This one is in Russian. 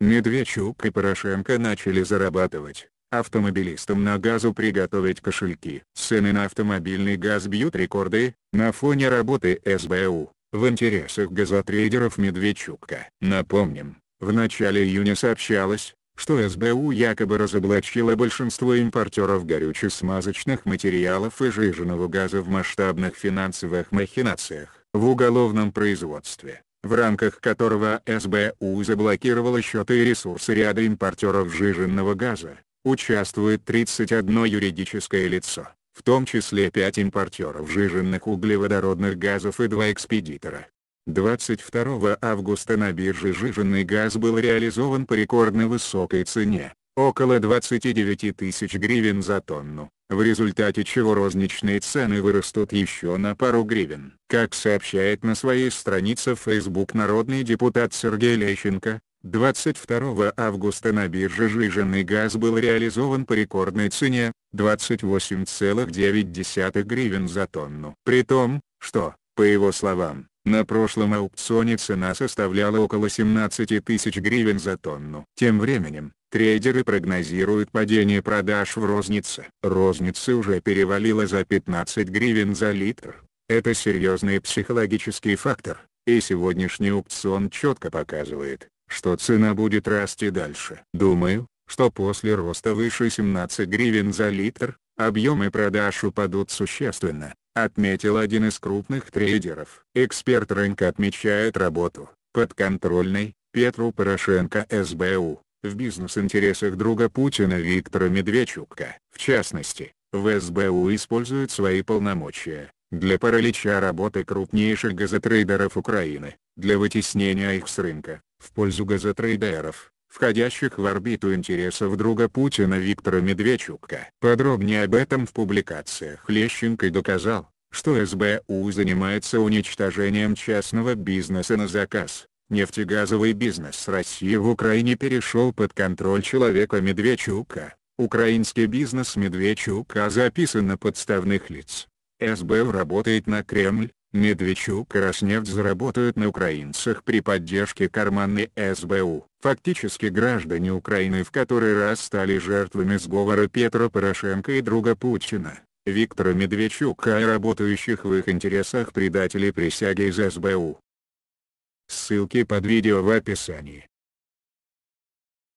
Медведчук и Порошенко начали зарабатывать. Автомобилистам на газу приготовить кошельки. Цены на автомобильный газ бьют рекорды, на фоне работы СБУ, в интересах газотрейдеров Медведчука. Напомним, в начале июня сообщалось, что СБУ якобы разоблачило большинство импортеров горюче-смазочных материалов и жиженного газа в масштабных финансовых махинациях в уголовном производстве в рамках которого СБУ заблокировала счеты и ресурсы ряда импортеров жиженного газа, участвует 31 юридическое лицо, в том числе 5 импортеров жиженных углеводородных газов и 2 экспедитора. 22 августа на бирже жиженный газ был реализован по рекордно высокой цене около 29 тысяч гривен за тонну, в результате чего розничные цены вырастут еще на пару гривен. Как сообщает на своей странице Facebook народный депутат Сергей Лещенко, 22 августа на бирже жиженный газ был реализован по рекордной цене, 28,9 гривен за тонну. При том, что, по его словам, на прошлом аукционе цена составляла около 17 тысяч гривен за тонну. Тем временем, Трейдеры прогнозируют падение продаж в рознице. Розница уже перевалила за 15 гривен за литр. Это серьезный психологический фактор, и сегодняшний опцион четко показывает, что цена будет расти дальше. Думаю, что после роста выше 17 гривен за литр, объемы продаж упадут существенно, отметил один из крупных трейдеров. Эксперт рынка отмечает работу, подконтрольной, Петру Порошенко СБУ в бизнес-интересах друга Путина Виктора Медведчука. В частности, в СБУ используют свои полномочия для паралича работы крупнейших газотрейдеров Украины, для вытеснения их с рынка, в пользу газотрейдеров, входящих в орбиту интересов друга Путина Виктора Медведчука. Подробнее об этом в публикациях Лещенко доказал, что СБУ занимается уничтожением частного бизнеса на заказ, Нефтегазовый бизнес России в Украине перешел под контроль человека Медведчука. Украинский бизнес Медведчука записан на подставных лиц. СБ работает на Кремль, Медведчук и Роснефть заработают на украинцах при поддержке карманной СБУ. Фактически граждане Украины в который раз стали жертвами сговора Петра Порошенко и друга Путина, Виктора Медведчука и работающих в их интересах предателей присяги из СБУ. Ссылки под видео в описании.